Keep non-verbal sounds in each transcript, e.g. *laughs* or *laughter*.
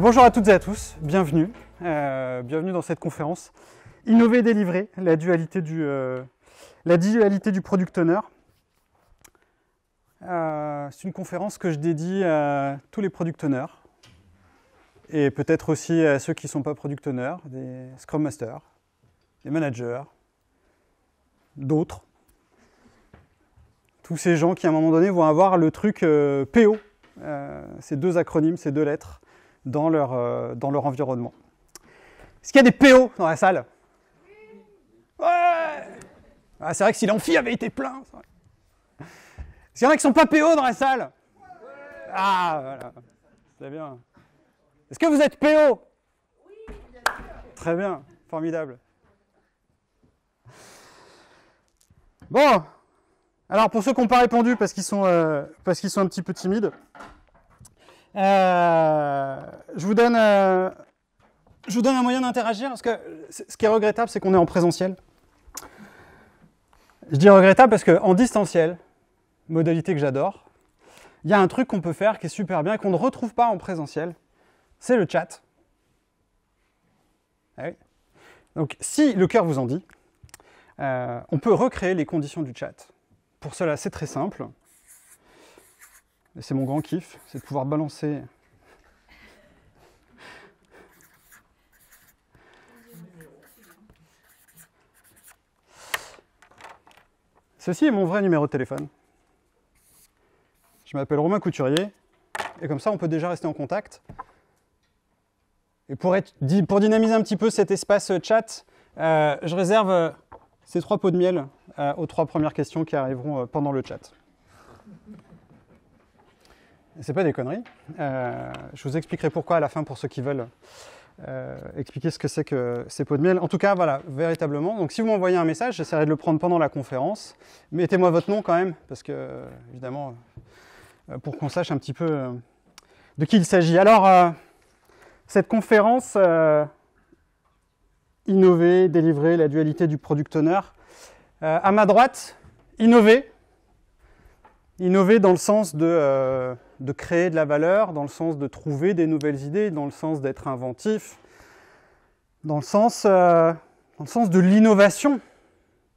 Bonjour à toutes et à tous, bienvenue. Euh, bienvenue dans cette conférence. Innover et délivrer, la dualité du, euh, la dualité du product owner. Euh, c'est une conférence que je dédie à tous les product owners et peut-être aussi à ceux qui ne sont pas product owners, des scrum masters, des managers, d'autres. Tous ces gens qui à un moment donné vont avoir le truc PO, ces deux acronymes, ces deux lettres dans leur, euh, dans leur environnement. Est-ce qu'il y a des PO dans la salle Ouais ah, C'est vrai que si l'amphi avait été plein. Est-ce qu'il y en a qui sont pas PO dans la salle Ah, voilà. C'est bien. Est-ce que vous êtes PO Oui, Très bien, formidable. Bon, alors pour ceux qui n'ont pas répondu parce qu'ils sont, euh, parce qu'ils sont un petit peu timides, euh, je, vous donne, euh, je vous donne un moyen d'interagir, parce que ce qui est regrettable, c'est qu'on est en présentiel. Je dis regrettable parce qu'en distanciel, modalité que j'adore, il y a un truc qu'on peut faire qui est super bien et qu'on ne retrouve pas en présentiel, c'est le chat. Ah Donc si le cœur vous en dit, euh, on peut recréer les conditions du chat. Pour cela, c'est très simple c'est mon grand kiff, c'est de pouvoir balancer. Ceci est mon vrai numéro de téléphone. Je m'appelle Romain Couturier, et comme ça on peut déjà rester en contact. Et pour, dynamiser un petit peu cet espace euh, chat, euh, je réserve euh, ces trois pots de miel aux trois premières questions qui arriveront pendant le chat c'est pas des conneries. Euh, je vous expliquerai pourquoi à la fin pour ceux qui veulent euh, expliquer ce que c'est que ces pots de miel. En tout cas, voilà, véritablement. Donc si vous m'envoyez un message, j'essaierai de le prendre pendant la conférence. Mettez-moi votre nom quand même, parce que, évidemment, euh, pour qu'on sache un petit peu de qui il s'agit. Alors, cette conférence, Innover, délivrer la dualité du product owner. à ma droite, innover, Innover dans le sens de, euh, de, créer de la valeur, dans le sens de trouver des nouvelles idées, dans le sens d'être inventif, dans le sens, euh, dans le sens de l'innovation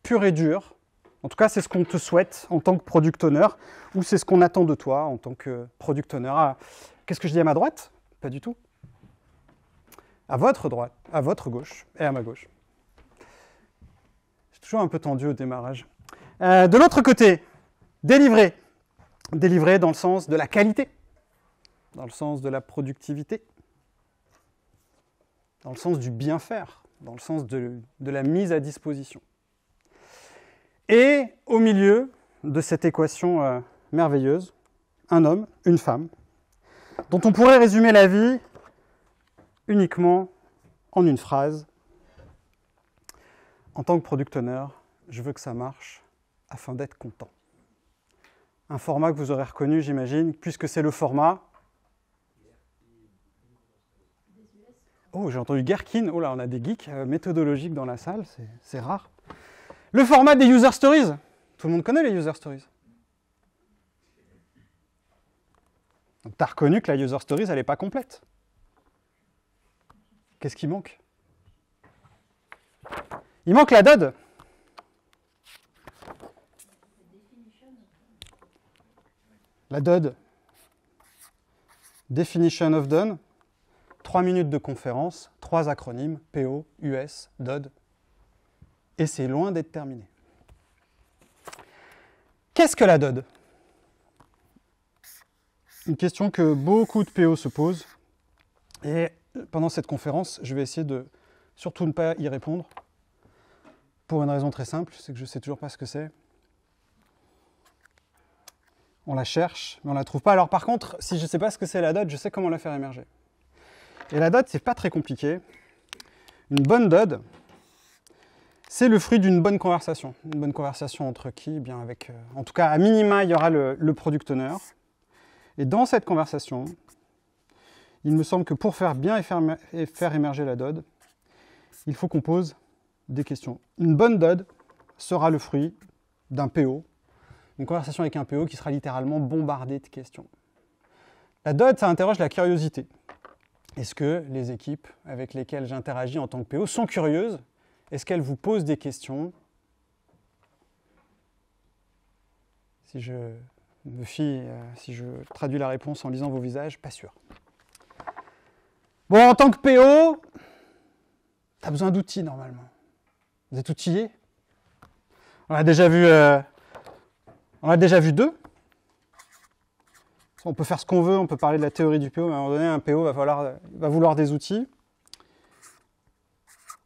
pure et dure. En tout cas, c'est ce qu'on te souhaite en tant que product owner, ou c'est ce qu'on attend de toi en tant que product owner. Ah, qu'est-ce que je dis à ma droite Pas du tout. À votre droite, à votre gauche et à ma gauche. C'est toujours un peu tendu au démarrage. Euh, de l'autre côté, délivrer délivré dans le sens de la qualité, dans le sens de la productivité, dans le sens du bien faire, dans le sens de, la mise à disposition. Et au milieu de cette équation euh, merveilleuse, un homme, une femme, dont on pourrait résumer la vie uniquement en une phrase. En tant que product je veux que ça marche afin d'être content un format que vous aurez reconnu, j'imagine, puisque c'est le format. Oh, j'ai entendu Gherkin. Oh là, on a des geeks euh, méthodologiques dans la salle, c'est rare. Le format des user stories. Tout le monde connaît les user stories. Donc, tu as reconnu que la user stories, elle n'est pas complète. Qu'est-ce qui manque Il manque la dode la DOD, Definition of Done, 3 minutes de conférence, 3 acronymes, PO, US, DOD, et c'est loin d'être terminé. Qu'est-ce que la DOD Une question que beaucoup de PO se posent, et pendant cette conférence, je vais essayer de surtout ne pas y répondre, pour une raison très simple, c'est que je ne sais toujours pas ce que c'est, on la cherche, mais on la trouve pas. Alors par contre, si je ne sais pas ce que c'est la dot, je sais comment la faire émerger. Et la dot, c'est pas très compliqué. Une bonne dot, c'est le fruit d'une bonne conversation. Une bonne conversation entre qui eh Bien avec, euh, en tout cas, à minima, il y aura le, product owner. Et dans cette conversation, il me semble que pour faire bien et faire, faire émerger la dot, il faut qu'on pose des questions. Une bonne dot sera le fruit d'un PO une conversation avec un PO qui sera littéralement bombardé de questions. La dot, ça interroge la curiosité. Est-ce que les équipes avec lesquelles j'interagis en tant que PO sont curieuses Est-ce qu'elles vous posent des questions Si je me fie, euh, si je traduis la réponse en lisant vos visages, pas sûr. Bon, en tant que PO, t'as besoin d'outils normalement. Vous êtes outillés On a déjà vu euh, on a déjà vu deux. On peut faire ce qu'on veut, on peut parler de la théorie du PO, mais à un moment donné, un PO va, va vouloir des outils.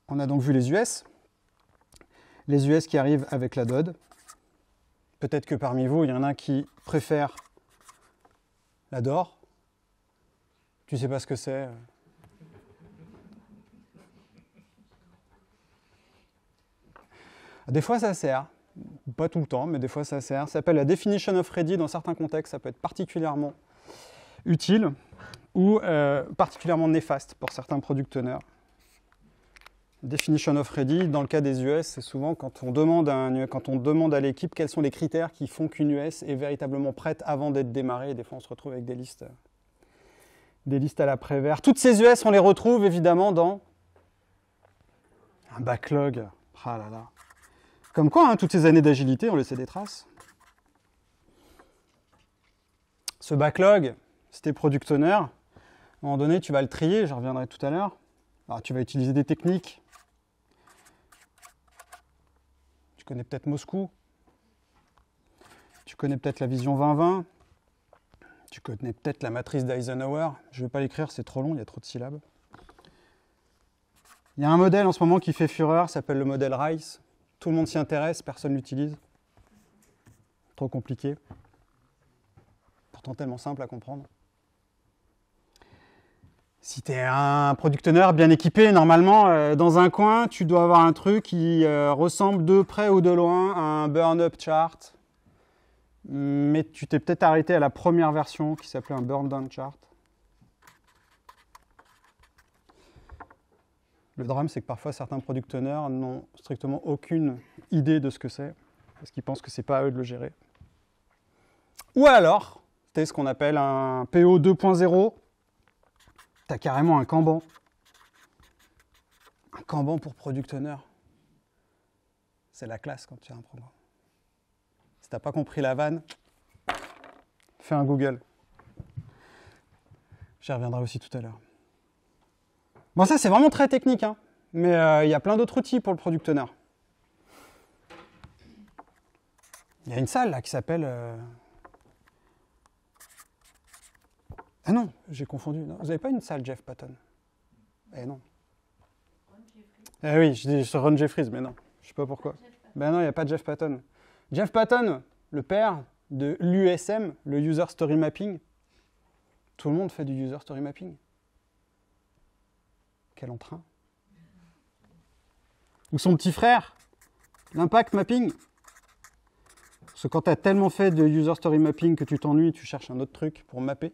On a donc vu les US. Les US qui arrivent avec la DOD. Peut-être que parmi vous, il y en a qui préfère la DOR. Tu sais pas ce que c'est Des fois, ça sert pas tout le temps, mais des fois ça sert. Ça s'appelle la definition of ready. Dans certains contextes, ça peut être particulièrement utile ou euh, particulièrement néfaste pour certains product owners. Definition of ready, dans le cas des US, c'est souvent quand on demande à, l'équipe quels sont les critères qui font qu'une US est véritablement prête avant d'être démarrée. des fois, on se retrouve avec des listes, des listes à la Prévert. Toutes ces US, on les retrouve évidemment dans un backlog. Ah là là. Comme quoi, hein, toutes ces années d'agilité, on laissait des traces. Ce backlog, c'était product owner. À un moment donné, tu vas le trier, je reviendrai tout à l'heure. Alors, ah, tu vas utiliser des techniques. Tu connais peut-être Moscou. Tu connais peut-être la vision 2020. Tu connais peut-être la matrice d'Eisenhower. Je ne vais pas l'écrire, c'est trop long, il y a trop de syllabes. Il y a un modèle en ce moment qui fait fureur, s'appelle le modèle RICE. Tout le monde s'y intéresse, personne l'utilise. Trop compliqué. Pourtant tellement simple à comprendre. Si tu es un producteur bien équipé, normalement, euh, dans un coin, tu dois avoir un truc qui euh, ressemble de près ou de loin à un burn-up chart. Mais tu t'es peut-être arrêté à la première version qui s'appelait un burn-down chart. Le drame, c'est que parfois certains product owners n'ont strictement aucune idée de ce que c'est, parce qu'ils pensent que c'est pas à eux de le gérer. Ou alors, tu es ce qu'on appelle un PO 2.0, tu as carrément un Kanban. Un Kanban pour product owner. C'est la classe quand tu as un programme. Si t'as pas compris la vanne, fais un Google. J'y reviendrai aussi tout à l'heure. Bon, ça, c'est vraiment très technique, hein. mais euh, il y a plein d'autres outils pour le product owner. Il y a une salle là qui s'appelle. Euh, ah non, j'ai confondu. vous n'avez pas une salle, Jeff Patton Eh non. Eh oui, je dis sur Ron Jeffries, mais non, je sais pas pourquoi. Ben non, il n'y a pas Jeff Patton. Jeff Patton, le père de l'USM, le User Story Mapping. Tout le monde fait du User Story Mapping. Quel entrain Ou son petit frère, l'impact mapping. Parce que quand tu as tellement fait de user story mapping que tu t'ennuies, tu cherches un autre truc pour mapper.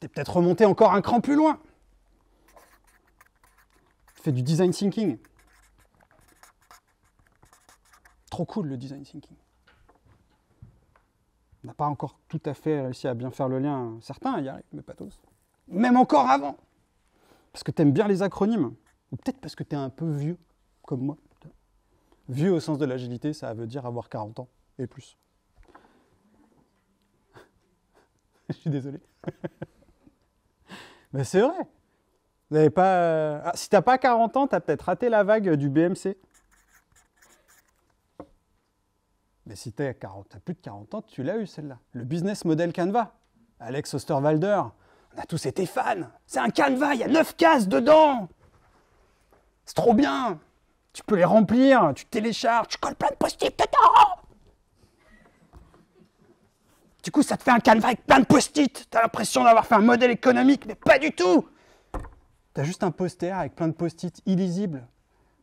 Tu es peut-être remonté encore un cran plus loin. Tu fais du design thinking. Trop cool le design thinking. On n'a pas encore tout à fait réussi à bien faire le lien. Certains y arrivent, mais pas tous. Même encore avant Parce que t'aimes bien les acronymes. Ou peut-être parce que t'es un peu vieux, comme moi. Vieux au sens de l'agilité, ça veut dire avoir 40 ans et plus. *laughs* Je suis désolé. *laughs* mais c'est vrai. Vous n'avez pas. Euh, ah, si t'as pas 40 ans, t'as peut-être raté la vague du BMC. Mais si tu as, plus de 40 ans, tu l'as eu celle-là. Le business model Canva. Alex Osterwalder, on a tous été fans. C'est un Canva, il y a 9 cases dedans. C'est trop bien. Tu peux les remplir, tu télécharges, tu colles plein de post-it dedans. Du coup, ça te fait un Canva avec plein de post-it. T'as l'impression d'avoir fait un modèle économique, mais pas du tout. T'as juste un poster avec plein de post-it illisibles.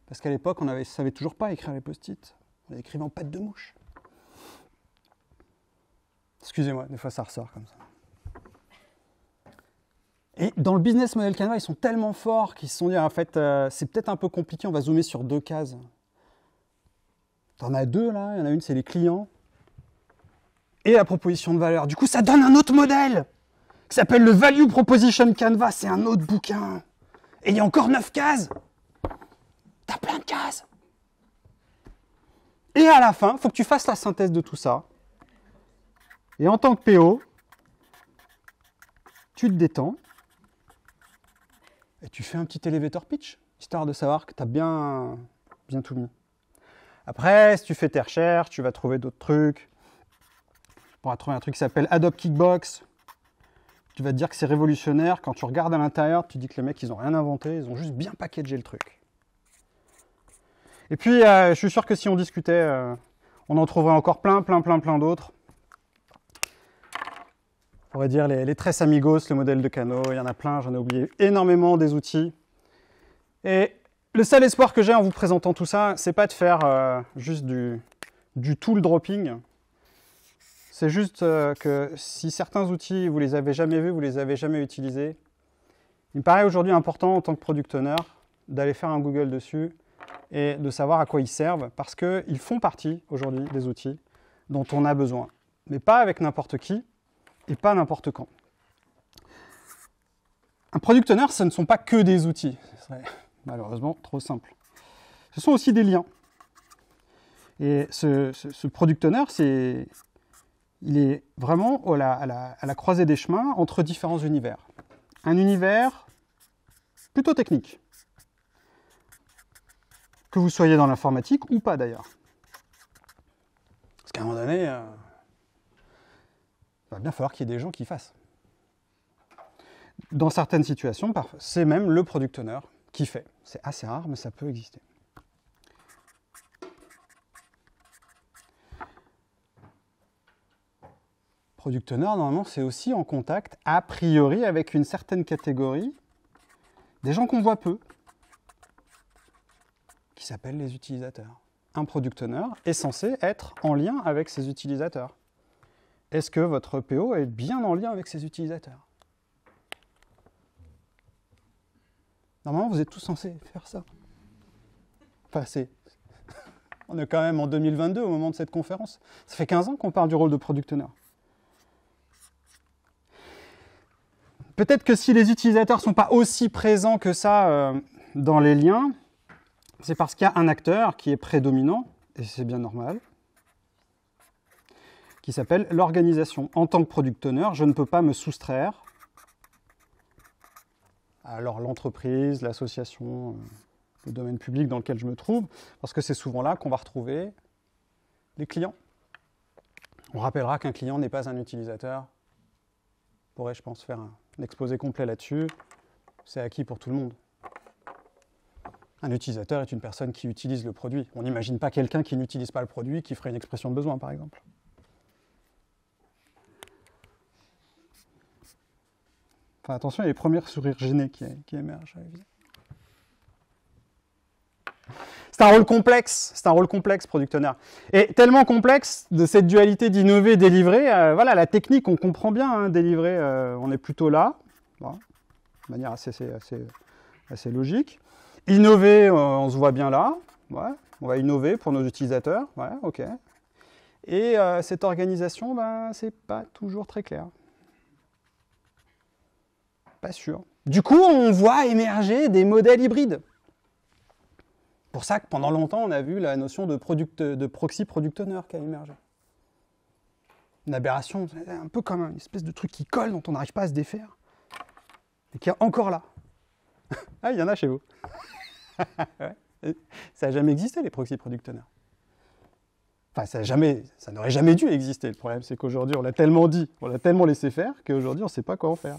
Parce qu'à l'époque, on ne savait toujours pas écrire les post-it. On les écrivait en pâte de mouche. Excusez-moi, des fois ça ressort comme ça. Et dans le business model Canva, ils sont tellement forts qu'ils se sont dit, ah, en fait, euh, c'est peut-être un peu compliqué, on va zoomer sur deux cases. T'en as deux là, il y en a une, c'est les clients et la proposition de valeur. Du coup, ça donne un autre modèle qui s'appelle le Value Proposition Canva. C'est un autre bouquin. Et il y a encore neuf cases. T'as plein de cases. Et à la fin, il faut que tu fasses la synthèse de tout ça. Et en tant que PO, tu te détends et tu fais un petit elevator pitch, histoire de savoir que tu as bien, bien tout mis. Après, si tu fais tes recherches, tu vas trouver d'autres trucs. Tu pourras trouver un truc qui s'appelle Adobe Kickbox. Tu vas te dire que c'est révolutionnaire. Quand tu regardes à l'intérieur, tu dis que les mecs, ils n'ont rien inventé, ils ont juste bien packagé le truc. Et puis, euh, je suis sûr que si on discutait, euh, on en trouverait encore plein, plein, plein, plein d'autres on pourrait dire les, les tresses amigos, le modèle de canot, il y en a plein, j'en ai oublié énormément des outils. Et le seul espoir que j'ai en vous présentant tout ça, c'est pas de faire euh, juste du, tool dropping. C'est juste euh, que si certains outils, vous les avez jamais vus, vous les avez jamais utilisés, il me paraît aujourd'hui important en tant que product owner d'aller faire un Google dessus et de savoir à quoi ils servent parce qu'ils font partie aujourd'hui des outils dont on a besoin. Mais pas avec n'importe qui, et pas n'importe quand. Un product owner, ce ne sont pas que des outils. Ce malheureusement trop simple. Ce sont aussi des liens. Et ce, product owner, c'est, il est vraiment à la, croisée des chemins entre différents univers. Un univers plutôt technique, que vous soyez dans l'informatique ou pas d'ailleurs. Parce qu'à un moment donné, euh, il va bien falloir qu'il y ait des gens qui fassent. Dans certaines situations, c'est même le product owner qui fait. C'est assez rare, mais ça peut exister. Product owner, normalement, c'est aussi en contact, a priori, avec une certaine catégorie des gens qu'on voit peu, qui s'appellent les utilisateurs. Un product owner est censé être en lien avec ses utilisateurs est-ce que votre PO est bien en lien avec ses utilisateurs Normalement, vous êtes tous censés faire ça. *laughs* On est quand même en 2022 au moment de cette conférence. Ça fait 15 ans qu'on parle du rôle de product owner. Peut-être que si les utilisateurs ne sont pas aussi présents que ça euh, dans les liens, c'est parce qu'il y a un acteur qui est prédominant, et c'est bien normal, qui s'appelle l'organisation. En tant que product owner, je ne peux pas me soustraire alors l'entreprise, l'association, euh, le domaine public dans lequel je me trouve, parce que c'est souvent là qu'on va retrouver les clients. On rappellera qu'un client n'est pas un utilisateur. On pourrait, je pense, faire un, exposé complet là-dessus. C'est acquis pour tout le monde. Un utilisateur est une personne qui utilise le produit. On n'imagine pas quelqu'un qui n'utilise pas le produit qui ferait une expression de besoin, par exemple. attention, il y a les premiers sourires gênés qui, émergent. C'est un rôle complexe, c'est un rôle complexe, product owner. Et tellement complexe de cette dualité d'innover, délivrer. Euh, voilà, la technique, on comprend bien, hein, délivrer, euh, on est plutôt là, de manière assez, logique. Innover, euh, on se voit bien là, on va innover pour nos utilisateurs, ok. Et cette organisation, ben, c'est pas toujours très clair pas sûr. Du coup, on voit émerger des modèles hybrides. Pour ça que pendant longtemps, on a vu la notion de, de proxy product owner qui a émergé. Une aberration, un peu comme une espèce de truc qui colle dont on n'arrive pas à se défaire, et qui est encore là. *laughs* ah, il y en a chez vous. *laughs* ça n'a jamais existé les proxy product owners. Enfin, jamais, ça n'aurait jamais dû exister. Le problème, c'est qu'aujourd'hui, on l'a tellement dit, on l'a tellement laissé faire, qu'aujourd'hui, on ne sait pas quoi en faire.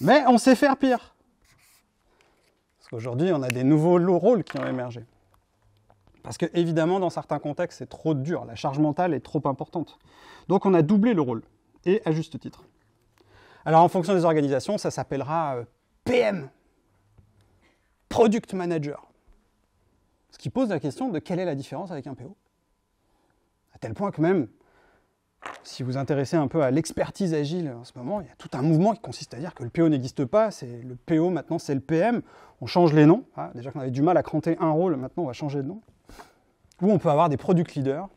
Mais on sait faire pire. Parce qu'aujourd'hui, on a des nouveaux rôles qui ont émergé. Parce que, évidemment, dans certains contextes, c'est trop dur. La charge mentale est trop importante. Donc, on a doublé le rôle, et à juste titre. Alors, en fonction des organisations, ça s'appellera euh, PM, Product Manager. Ce qui pose la question de quelle est la différence avec un PO. À tel point que même si vous intéressez un peu à l'expertise agile en ce moment, il y a tout un mouvement qui consiste à dire que le PO n'existe pas, c'est le PO maintenant c'est le PM, on change les noms, ah, déjà qu'on avait du mal à cranter un rôle, maintenant on va changer de nom. Ou on peut avoir des product leaders.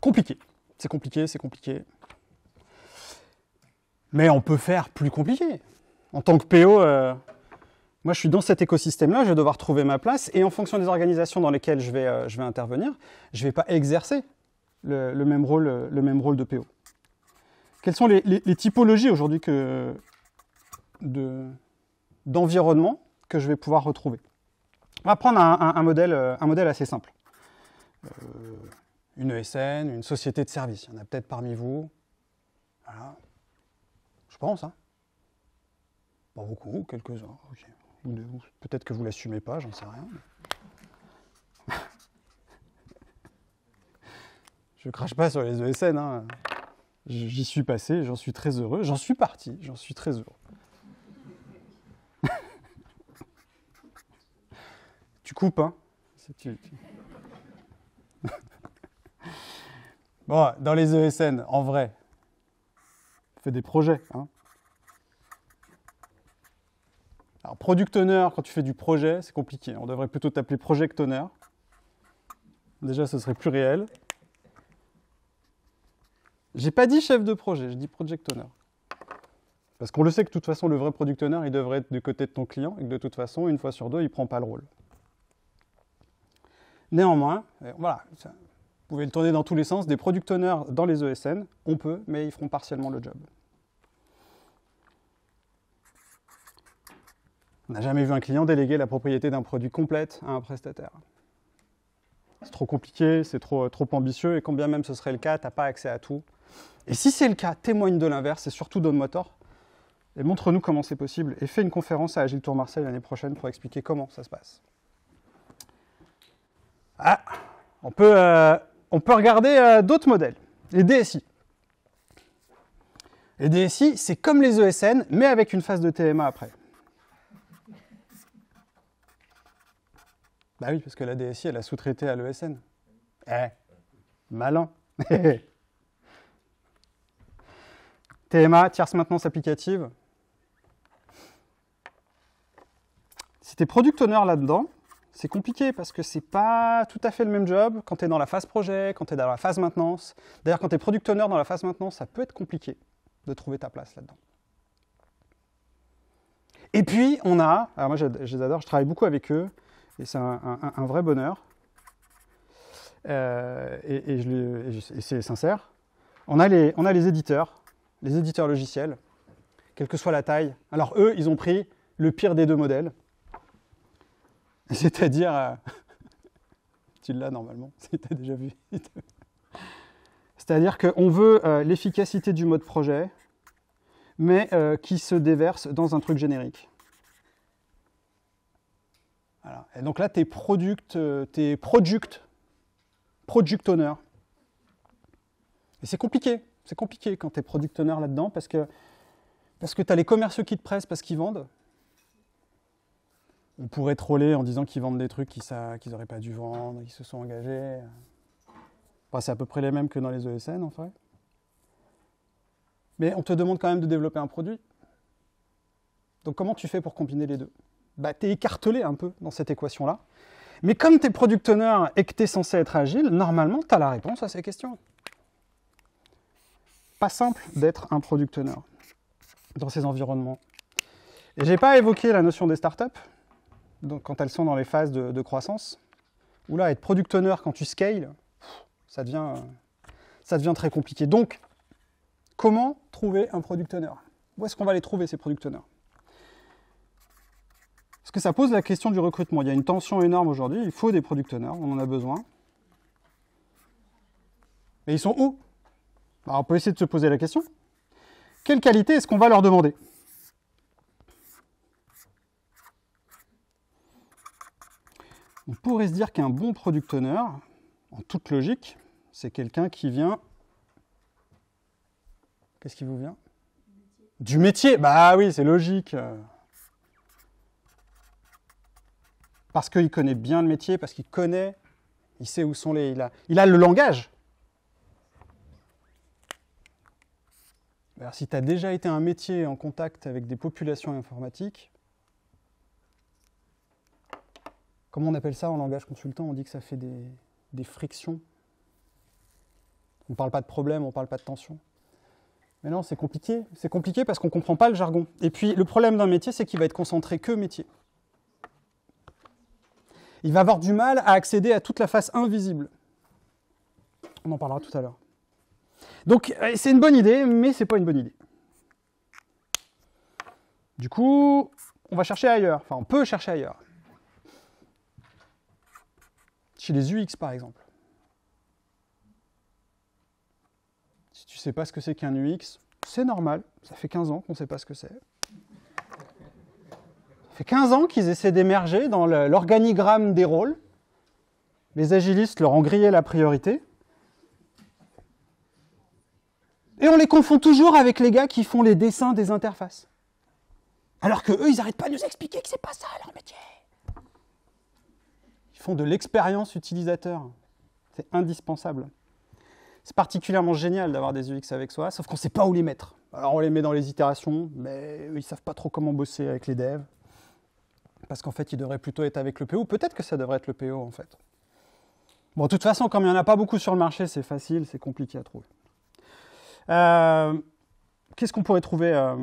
Compliqué, c'est compliqué, c'est compliqué. Mais on peut faire plus compliqué. En tant que PO, euh, moi je suis dans cet écosystème-là, je vais devoir trouver ma place et en fonction des organisations dans lesquelles je vais euh, intervenir, je ne vais pas exercer le, même, rôle, le même rôle de PO. Quelles sont les, typologies aujourd'hui de, d'environnement que je vais pouvoir retrouver On va prendre un, modèle, euh, un modèle assez simple. Euh, une ESN, une société de service. Il y en a peut-être parmi vous. Voilà. Je pense. Hein. Pas beaucoup, quelques-uns. Peut-être que vous ne l'assumez pas, j'en sais rien. je crache pas sur les ESN. Hein. J'y suis passé, j'en suis très heureux. J'en suis parti, j'en suis très heureux. *laughs* tu coupes, hein *laughs* Bon, dans les ESN, en vrai, fait des projets. Hein. Alors, product owner, quand tu fais du projet, c'est compliqué. On devrait plutôt t'appeler project owner. Déjà, ce serait plus réel. J'ai pas dit chef de projet, je dis project owner. Parce qu'on le sait que de toute façon, le vrai product owner, il devrait être du côté de ton client et que de toute façon, une fois sur deux, il ne prend pas le rôle. Néanmoins, euh, voilà, vous pouvez le tourner dans tous les sens, des product owners dans les ESN, on peut, mais ils feront partiellement le job. On n'a jamais vu un client déléguer la propriété d'un produit complète à un prestataire. C'est trop compliqué, c'est trop, euh, trop ambitieux, et quand bien même ce serait le cas, tu n'as pas accès à tout. Et si c'est le cas, témoigne de l'inverse et surtout donne-moi tort. Et montre-nous comment c'est possible. Et fais une conférence à Agile Tour Marseille l'année prochaine pour expliquer comment ça se passe. Ah, on peut, euh, on peut regarder euh, d'autres modèles, les DSI. Les DSI, c'est comme les ESN, mais avec une phase de TMA après. Bah oui, parce que la DSI, elle a sous-traité à l'ESN. Eh, malin. *laughs* TMA, tierce maintenance applicative. Si tu es product owner là-dedans, c'est compliqué parce que c'est pas tout à fait le même job quand tu es dans la phase projet, quand tu es dans la phase maintenance. D'ailleurs, quand tu es product owner dans la phase maintenance, ça peut être compliqué de trouver ta place là-dedans. Et puis, on a, alors moi je, les adore, je travaille beaucoup avec eux et c'est un, vrai bonheur. Euh, et, c'est sincère. On a, on a les éditeurs les éditeurs logiciels, quelle que soit la taille. Alors eux, ils ont pris le pire des deux modèles, *laughs* c'est-à-dire, euh, *laughs* tu l'as normalement, *laughs* tu déjà vu. C'est-à-dire qu'on veut euh, l'efficacité du mode projet, mais euh, qui se déverse dans un truc générique. Voilà. Et donc là, tes product, tes product, product owner. Et c'est compliqué. C'est compliqué quand tu es product owner là-dedans parce que, parce que tu as les commerciaux qui te pressent parce qu'ils vendent. On pourrait troller en disant qu'ils vendent des trucs qu'ils n'auraient pas dû vendre, qu'ils se sont engagés. Bah, c'est à peu près les mêmes que dans les ESN en fait. Mais on te demande quand même de développer un produit. Donc comment tu fais pour combiner les deux bah, Tu es écartelé un peu dans cette équation-là. Mais comme tu es product owner et que tu es censé être agile, normalement, tu as la réponse à ces questions pas simple d'être un product owner dans ces environnements. Et j'ai pas évoqué la notion des startups, donc quand elles sont dans les phases de, croissance. Ou là, être product owner quand tu scales, ça devient, euh, ça devient très compliqué. Donc, comment trouver un product owner Où est-ce qu'on va les trouver, ces product owners Parce que ça pose la question du recrutement. Il y a une tension énorme aujourd'hui. Il faut des product owners, on en a besoin. Mais ils sont où alors, bah, On peut essayer de se poser la question. Quelle qualité est-ce qu'on va leur demander On pourrait se dire qu'un bon product owner, en toute logique, c'est quelqu'un qui vient. Qu'est-ce qui vous vient Du métier Bah oui, c'est logique Parce qu'il connaît bien le métier, parce qu'il connaît, il sait où sont les. il a le langage si tu as déjà été un métier en contact avec des populations informatiques, comment on appelle ça en langage consultant On dit que ça fait des, des frictions. On ne parle pas de problème, on ne parle pas de tension. Mais non, c'est compliqué. C'est compliqué parce qu'on ne comprend pas le jargon. Et puis, le problème d'un métier, c'est qu'il va être concentré que métier. Il va avoir du mal à accéder à toute la face invisible. On en parlera tout à l'heure. Donc euh, c'est une bonne idée, mais ce c'est pas une bonne idée. Du coup, on va chercher ailleurs. Enfin, on peut chercher ailleurs. Chez les UX, par exemple. Si tu sais pas ce que c'est qu'un UX, c'est normal. Ça fait 15 ans qu'on ne sait pas ce que c'est. Ça fait 15 ans qu'ils essaient d'émerger dans l'organigramme des rôles. Les agilistes leur ont grillé la priorité. Et on les confond toujours avec les gars qui font les dessins des interfaces. Alors que eux, ils n'arrêtent pas de nous expliquer que c'est pas ça leur métier. Ils font de l'expérience utilisateur. C'est indispensable. C'est particulièrement génial d'avoir des UX avec soi, sauf qu'on ne sait pas où les mettre. Alors on les met dans les itérations, mais eux, ils ne savent pas trop comment bosser avec les devs. Parce qu'en fait, ils devraient plutôt être avec le PO. Peut-être que ça devrait être le PO, en fait. Bon, de toute façon, comme il n'y en a pas beaucoup sur le marché, c'est facile, c'est compliqué à trouver. Euh, qu'est-ce qu'on pourrait trouver euh,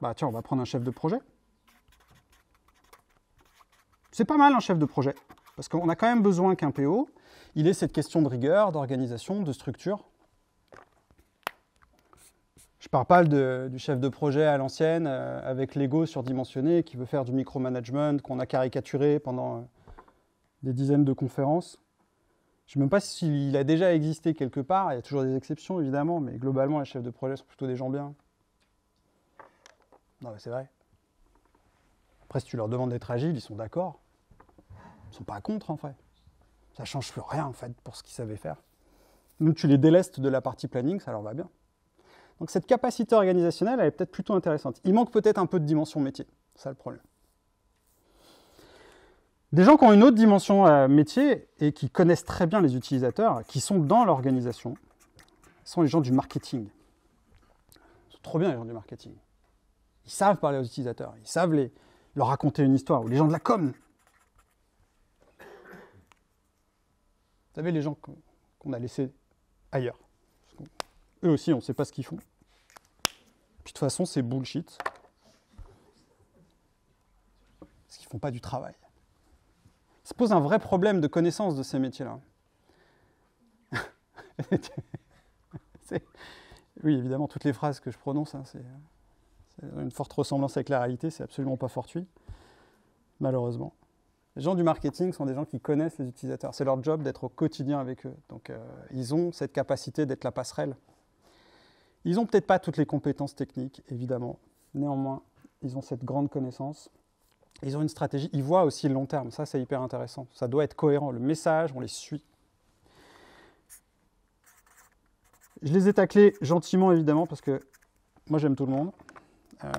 Bah tiens, on va prendre un chef de projet. C'est pas mal un chef de projet, parce qu'on a quand même besoin qu'un PO, il ait cette question de rigueur, d'organisation, de structure. Je parle pas du chef de projet à l'ancienne, euh, avec l'ego surdimensionné, qui veut faire du micromanagement qu'on a caricaturé pendant des dizaines de conférences. Je ne sais même pas s'il a déjà existé quelque part. Il y a toujours des exceptions, évidemment, mais globalement, les chefs de projet sont plutôt des gens bien. Non, mais c'est vrai. Après, si tu leur demandes d'être agiles, ils sont d'accord. Ils sont pas contre, en fait. Ça change plus rien, en fait, pour ce qu'ils savaient faire. Donc, tu les délestes de la partie planning, ça leur va bien. Donc, cette capacité organisationnelle, elle est peut-être plutôt intéressante. Il manque peut-être un peu de dimension métier. C'est ça le problème. Des gens qui ont une autre dimension euh, métier et qui connaissent très bien les utilisateurs, qui sont dans l'organisation, sont les gens du marketing. Ils sont trop bien les gens du marketing. Ils savent parler aux utilisateurs, ils savent les, leur raconter une histoire, ou les gens de la com. Vous savez, les gens qu'on a laissés ailleurs. Eux aussi, on ne sait pas ce qu'ils font. de toute façon, c'est bullshit. Parce qu'ils ne font pas du travail pose un vrai problème de connaissance de ces métiers-là. *laughs* oui, évidemment, toutes les phrases que je prononce, hein, c'est une forte ressemblance avec la réalité, c'est absolument pas fortuit, malheureusement. Les gens du marketing sont des gens qui connaissent les utilisateurs. C'est leur job d'être au quotidien avec eux. Donc, euh, ils ont cette capacité d'être la passerelle. Ils n'ont peut-être pas toutes les compétences techniques, évidemment. Néanmoins, ils ont cette grande connaissance. Ils ont une stratégie, ils voient aussi le long terme, ça c'est hyper intéressant, ça doit être cohérent, le message, on les suit. Je les ai taclés gentiment évidemment parce que moi j'aime tout le monde. Euh,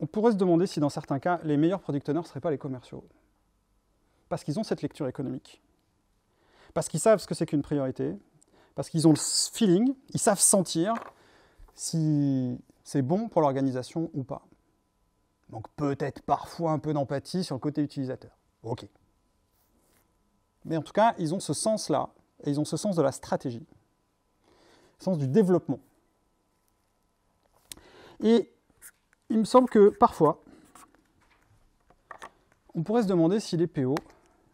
on pourrait se demander si dans certains cas, les meilleurs producteurs ne seraient pas les commerciaux. Parce qu'ils ont cette lecture économique, parce qu'ils savent ce que c'est qu'une priorité, parce qu'ils ont le feeling, ils savent sentir si c'est bon pour l'organisation ou pas. Donc peut-être parfois un peu d'empathie sur le côté utilisateur. Ok. Mais en tout cas, ils ont ce sens-là, et ils ont ce sens de la stratégie, sens du développement. Et il me semble que parfois, on pourrait se demander si les PO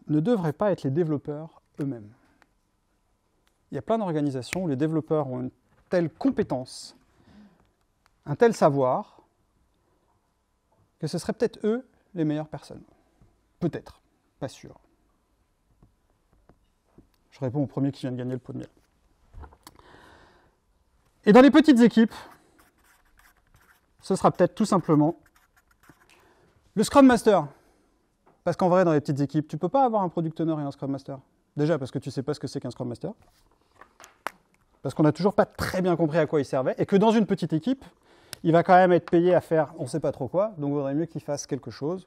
ne devraient pas être les développeurs eux-mêmes. Il y a plein d'organisations où les développeurs ont une telle compétence, un tel savoir, que ce seraient peut-être eux les meilleures personnes. Peut-être, pas sûr. Je réponds au premier qui vient de gagner le pot de miel. Et dans les petites équipes, ce sera peut-être tout simplement le Scrum Master. Parce qu'en vrai, dans les petites équipes, tu peux pas avoir un Product Owner et un Scrum Master. Déjà parce que tu sais pas ce que c'est qu'un Scrum Master. Parce qu'on n'a toujours pas très bien compris à quoi il servait. Et que dans une petite équipe, il va quand même être payé à faire on ne sait pas trop quoi, donc il vaudrait mieux qu'il fasse quelque chose.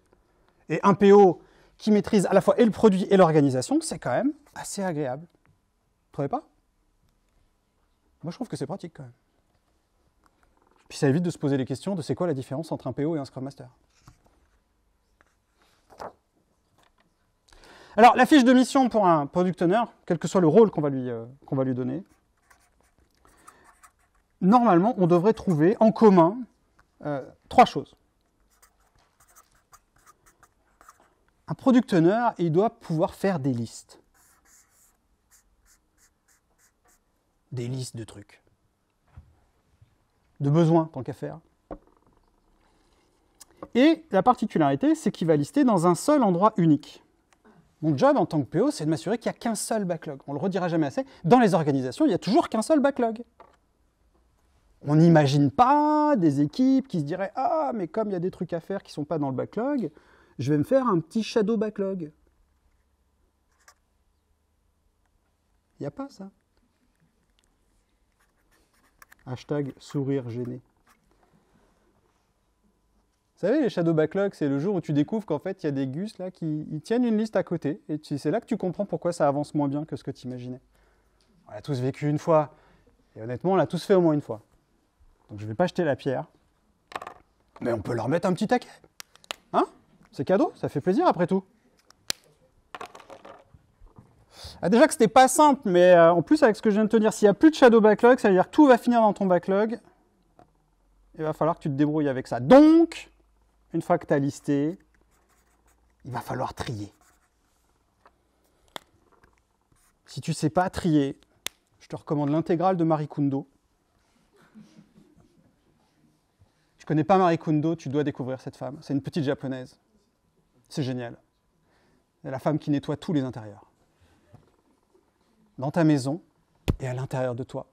Et un PO qui maîtrise à la fois et le produit et l'organisation, c'est quand même assez agréable. Vous trouvez pas Moi, je trouve que c'est pratique quand même. Puis ça évite de se poser les questions de c'est quoi la différence entre un PO et un Scrum Master. Alors, la fiche de mission pour un product owner, quel que soit le rôle qu'on va lui euh, donner, normalement, on devrait trouver en commun euh, trois choses. Un product owner, il doit pouvoir faire des listes. Des listes de trucs. De besoins, tant qu'à faire. Et la particularité, c'est qu'il va lister dans un seul endroit unique. Mon job en tant que PO, c'est de m'assurer qu'il n'y a qu'un seul backlog. On ne le redira jamais assez. Dans les organisations, il n'y a toujours qu'un seul backlog on n'imagine pas des équipes qui se diraient Ah, mais comme il y a des trucs à faire qui ne sont pas dans le backlog, je vais me faire un petit shadow backlog. Il n'y a pas ça. Hashtag sourire gêné. Vous savez, les shadow backlog, c'est le jour où tu découvres qu'en fait, il y a des gus là qui tiennent une liste à côté. Et c'est là que tu comprends pourquoi ça avance moins bien que ce que tu imaginais. On l'a tous vécu une fois. Et honnêtement, on l'a tous fait au moins une fois. Donc je ne vais pas jeter la pierre. Mais on peut leur mettre un petit taquet. Hein C'est cadeau, ça fait plaisir après tout. Ah, déjà que c'était pas simple, mais euh, en plus avec ce que je viens de te dire, s'il n'y a plus de shadow backlog, ça veut dire que tout va finir dans ton backlog. Il va falloir que tu te débrouilles avec ça. Donc, une fois que tu as listé, il va falloir trier. Si tu ne sais pas trier, je te recommande l'intégrale de Marie Kondo. connais pas Marie Kondo, tu dois découvrir cette femme. C'est une petite japonaise. C'est génial. C'est La femme qui nettoie tous les intérieurs. Dans ta maison et à l'intérieur de toi.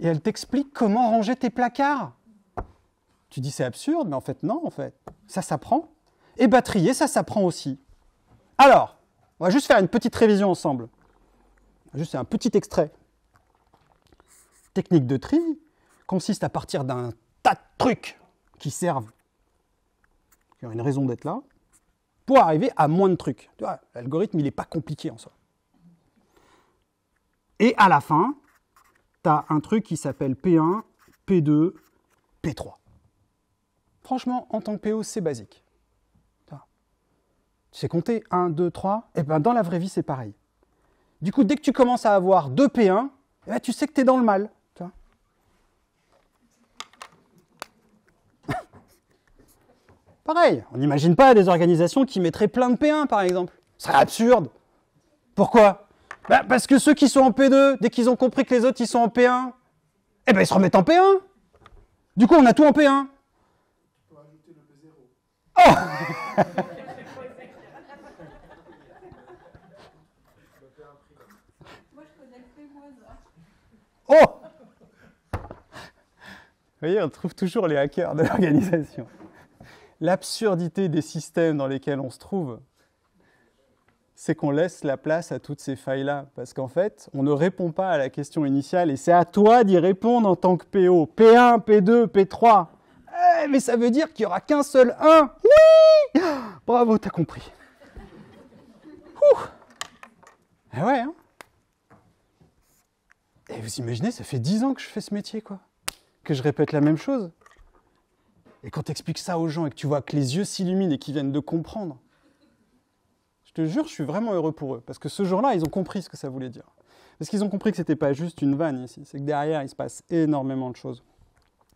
Et elle t'explique comment ranger tes placards. Tu dis c'est absurde, mais en fait non, en fait. Ça s'apprend. Et batterie, ça s'apprend aussi. Alors, on va juste faire une petite révision ensemble. Juste un petit extrait. Technique de tri consiste à partir d'un tas de trucs qui servent, qui ont une raison d'être là, pour arriver à moins de trucs. l'algorithme, il n'est pas compliqué en soi. Et à la fin, tu as un truc qui s'appelle P1, P2, P3. Franchement, en tant que PO, c'est basique. Tu sais compter 1, 2, 3, et bien, dans la vraie vie, c'est pareil. Du coup, dès que tu commences à avoir 2 P1, eh ben, tu sais que tu es dans le mal. Pareil, on n'imagine pas des organisations qui mettraient plein de P1, par exemple. Ce serait absurde. Pourquoi bah Parce que ceux qui sont en P2, dès qu'ils ont compris que les autres, ils sont en P1, eh ben ils se remettent en P1. Du coup, on a tout en P1. ajouter le P0. Oh *laughs* Oh Vous voyez, on trouve toujours les hackers de l'organisation l'absurdité des systèmes dans lesquels on se trouve, c'est qu'on laisse la place à toutes ces failles-là. Parce qu'en fait, on ne répond pas à la question initiale et c'est à toi d'y répondre en tant que PO. P1, P2, P3. mais ça veut dire qu'il n'y aura qu'un seul 1. Oui Bravo, t'as compris. eh ouais, hein Et eh, vous imaginez, ça fait 10 ans que je fais ce métier, quoi. Que je répète la même chose. Et quand tu expliques ça aux gens et que tu vois que les yeux s'illuminent et qu'ils viennent de comprendre, je te jure, je suis vraiment heureux pour eux. Parce que ce jour-là, ils ont compris ce que ça voulait dire. Parce qu'ils ont compris que ce n'était pas juste une vanne ici, c'est que derrière, il se passe énormément de choses.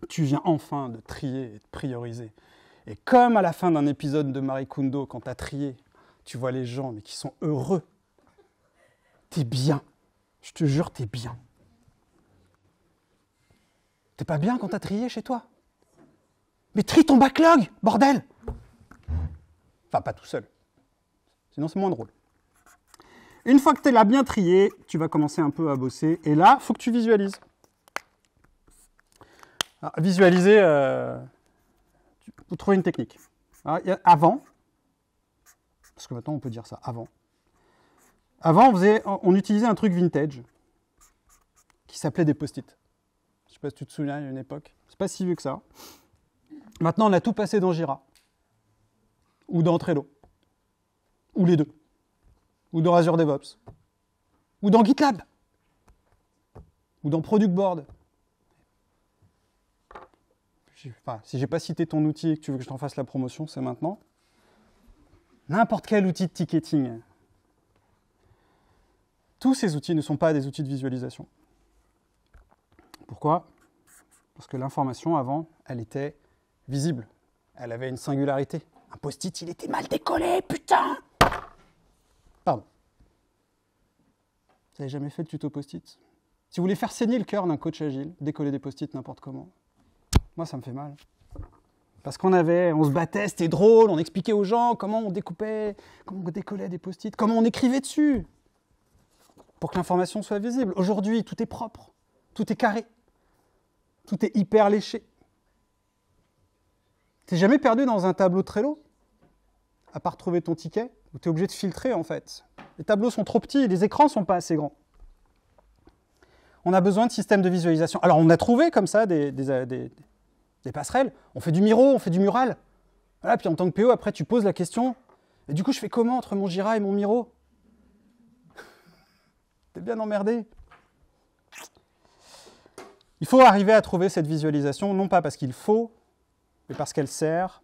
Tu viens enfin de trier et de prioriser. Et comme à la fin d'un épisode de Marie Kondo, quand tu as trié, tu vois les gens, mais qui sont heureux, t'es bien. Je te jure, t'es bien. T'es pas bien quand t'as trié chez toi mais trie ton backlog, bordel Enfin, pas tout seul. Sinon, c'est moins drôle. Une fois que tu l'as bien trié, tu vas commencer un peu à bosser. Et là, faut que tu visualises. Ah, visualiser, euh, trouver une technique. Ah, avant, parce que maintenant on peut dire ça, avant. Avant, on, on utilisait un truc vintage qui s'appelait des post-it. Je sais pas si tu te souviens, il y a une époque. C'est pas si vieux que ça. Maintenant, on a tout passé dans Jira, ou dans Trello, ou les deux, ou dans Azure DevOps, ou dans GitLab, ou dans Product Board. Si si n'ai pas cité ton outil et que tu veux que je t'en fasse la promotion, c'est maintenant. N'importe quel outil de ticketing. Tous ces outils ne sont pas des outils de visualisation. Pourquoi Parce que l'information avant, elle était visible. Elle avait une singularité. Un post-it, il était mal décollé, putain Pardon. Vous n'avez jamais fait de tuto post-it Si vous voulez faire saigner le cœur d'un coach agile, décoller des post-it n'importe comment, moi ça me fait mal. Parce qu'on avait, on se battait, c'était drôle, on expliquait aux gens comment on découpait, comment on décollait des post-it, comment on écrivait dessus, pour que l'information soit visible. Aujourd'hui, tout est propre, tout est carré, tout est hyper léché. T'es jamais perdu dans un tableau Trello À part trouver ton ticket, où tu es obligé de filtrer en fait. Les tableaux sont trop petits, et les écrans sont pas assez grands. On a besoin de systèmes de visualisation. Alors on a trouvé comme ça des, euh, passerelles. On fait du miro, on fait du mural. Voilà, puis en tant que PO, après tu poses la question. Et du coup, je fais comment entre mon Jira et mon Miro *laughs* T'es bien emmerdé. Il faut arriver à trouver cette visualisation, non pas parce qu'il faut, mais parce qu'elle sert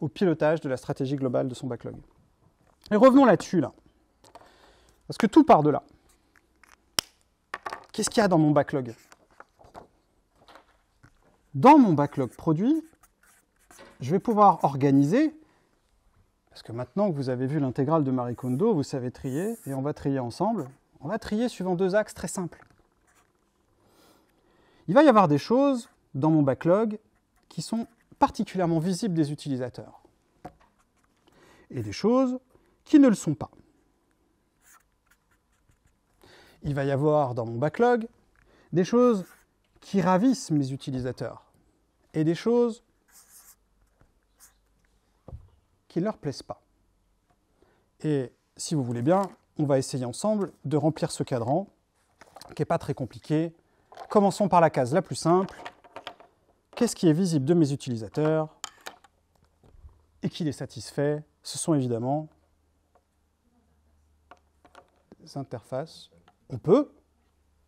au pilotage de la stratégie globale de son backlog. Et revenons là-dessus, là. Parce que tout part de là. Qu'est-ce qu'il y a dans mon backlog Dans mon backlog produit, je vais pouvoir organiser, parce que maintenant que vous avez vu l'intégrale de Marie Kondo, vous savez trier, et on va trier ensemble. On va trier suivant deux axes très simples. Il va y avoir des choses dans mon backlog qui sont particulièrement visibles des utilisateurs et des choses qui ne le sont pas. Il va y avoir dans mon backlog des choses qui ravissent mes utilisateurs et des choses qui ne leur plaisent pas. Et si vous voulez bien, on va essayer ensemble de remplir ce cadran qui n'est pas très compliqué. Commençons par la case la plus simple, Qu'est-ce qui est visible de mes utilisateurs et qui les satisfait Ce sont évidemment les interfaces. On peut.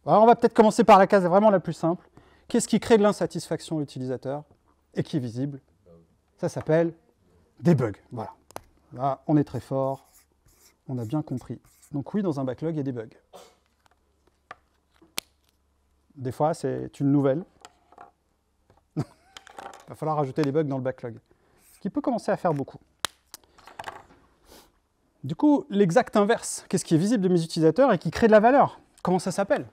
on va peut-être commencer par la case vraiment la plus simple. Qu'est-ce qui crée de l'insatisfaction utilisateur et qui est visible Ça s'appelle des bugs. Voilà. Là, on est très fort. On a bien compris. Donc oui, dans un backlog, il y a des bugs. Des fois, c'est une nouvelle. Il va falloir rajouter des bugs dans le backlog, ce qui peut commencer à faire beaucoup. Du coup, l'exact inverse, qu'est-ce qui est visible de mes utilisateurs et qui crée de la valeur Comment ça s'appelle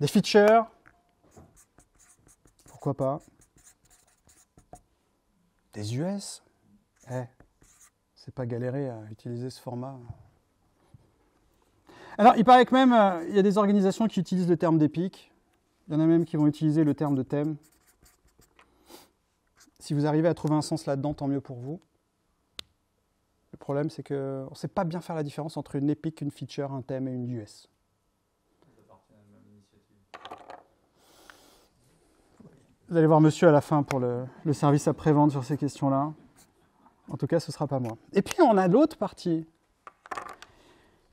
Des features Pourquoi pas Des US Eh, c'est pas galéré à utiliser ce format. Alors, il paraît que même, euh, il y a des organisations qui utilisent le terme d'EPIC. Il y en a même qui vont utiliser le terme de thème. Si vous arrivez à trouver un sens là-dedans, tant mieux pour vous. Le problème, c'est qu'on ne sait pas bien faire la différence entre une épique, une feature, un thème et une US. Vous allez voir monsieur à la fin pour le, le service après-vente sur ces questions-là. En tout cas, ce ne sera pas moi. Et puis, on a l'autre partie.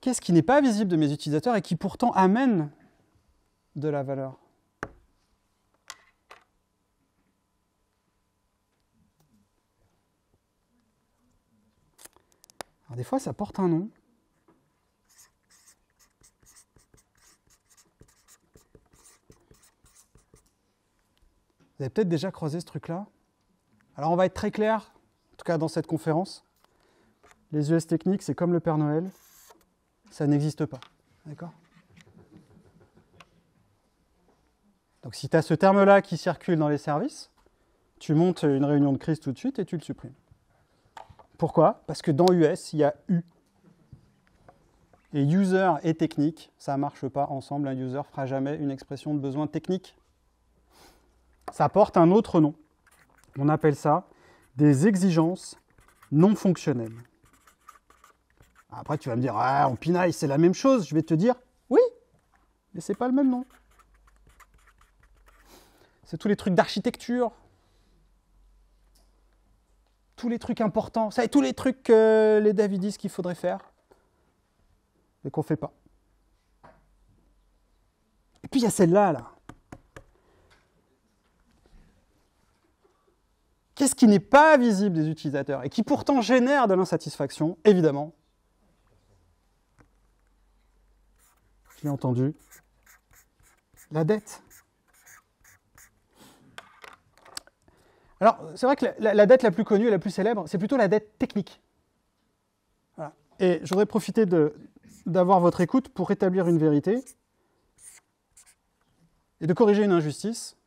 Qu'est-ce qui n'est pas visible de mes utilisateurs et qui pourtant amène de la valeur des fois, ça porte un nom. Vous avez peut-être déjà croisé ce truc-là. Alors on va être très clair, en tout cas dans cette conférence. Les US techniques, c'est comme le Père Noël, ça n'existe pas. D'accord Donc si tu as ce terme-là qui circule dans les services, tu montes une réunion de crise tout de suite et tu le supprimes. Pourquoi Parce que dans US, il y a U. Et user et technique, ça ne marche pas ensemble. Un user ne fera jamais une expression de besoin technique. Ça porte un autre nom. On appelle ça des exigences non fonctionnelles. Après, tu vas me dire, ah, on pinaille, c'est la même chose. Je vais te dire, oui, mais c'est pas le même nom. C'est tous les trucs d'architecture, tous les trucs importants, ça, et tous les trucs que les David disent qu'il faudrait faire, mais qu'on ne fait pas. Et puis il y a celle-là, là. là. quest ce qui n'est pas visible des utilisateurs et qui pourtant génère de l'insatisfaction, évidemment Bien entendu la dette. Alors, c'est vrai que la, dette la plus connue et la plus célèbre, c'est plutôt la dette technique. Et j'aurais profité d'avoir votre écoute pour établir une vérité et de corriger une injustice.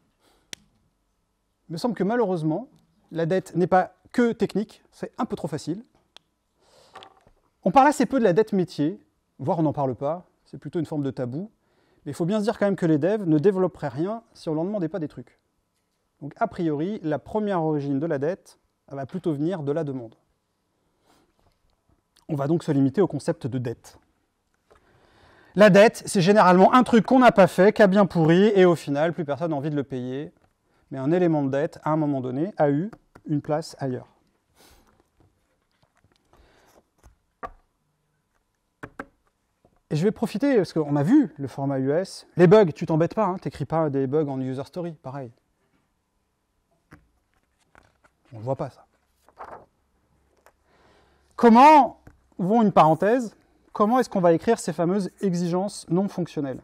Il me semble que malheureusement, la dette n'est pas que technique, c'est un peu trop facile. On parle assez peu de la dette métier, voire on n'en parle pas, c'est plutôt une forme de tabou. Mais il faut bien se dire quand même que les devs ne développeraient rien si on ne leur demandait pas des trucs. Donc a priori, la première origine de la dette va plutôt venir de la demande. On va donc se limiter au concept de dette. La dette, c'est généralement un truc qu'on n'a pas fait, qui a bien pourri, et au final, plus personne n'a envie de le payer. Mais un élément de dette, à un moment donné, a eu une place ailleurs. Et je vais profiter, parce qu'on a vu le format US. Les bugs, tu t'embêtes pas, tu hein, t'écris pas des bugs en user story, pareil. On ne voit pas ça. Comment, ouvrons une parenthèse, comment est-ce qu'on va écrire ces fameuses exigences non fonctionnelles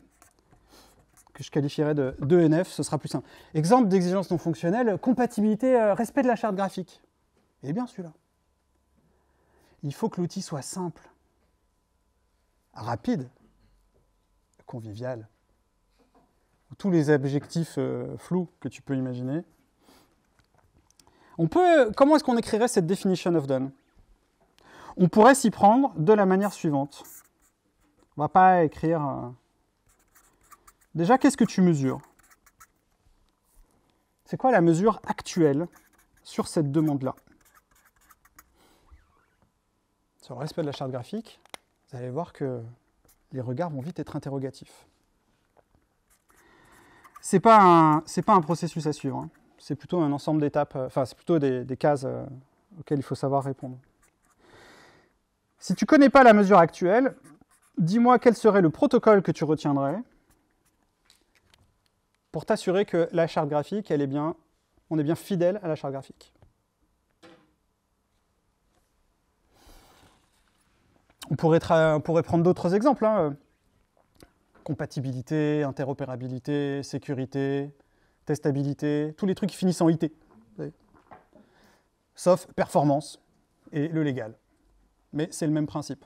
que je qualifierais de, 2 NF, ce sera plus simple. Exemple d'exigence non fonctionnelle, compatibilité, euh, respect de la charte graphique. Et eh bien celui-là. Il faut que l'outil soit simple, rapide, convivial. Tous les objectifs euh, flous que tu peux imaginer, on peut, comment est-ce qu'on écrirait cette definition of done On pourrait s'y prendre de la manière suivante. On va pas écrire. Euh, Déjà, qu'est-ce que tu mesures C'est quoi la mesure actuelle sur cette demande-là Sur le respect de la charte graphique, vous allez voir que les regards vont vite être interrogatifs. C'est pas un, pas un processus à suivre. Hein c'est plutôt un ensemble d'étapes, euh, enfin c'est plutôt des, cases euh, auxquelles il faut savoir répondre. Si tu ne connais pas la mesure actuelle, dis-moi quel serait le protocole que tu retiendrais pour t'assurer que la charte graphique, elle est bien, on est bien fidèle à la charte graphique. On pourrait, prendre d'autres exemples. Hein. Compatibilité, interopérabilité, sécurité, testabilité, tous les trucs qui finissent en IT. Sauf performance et le légal. Mais c'est le même principe.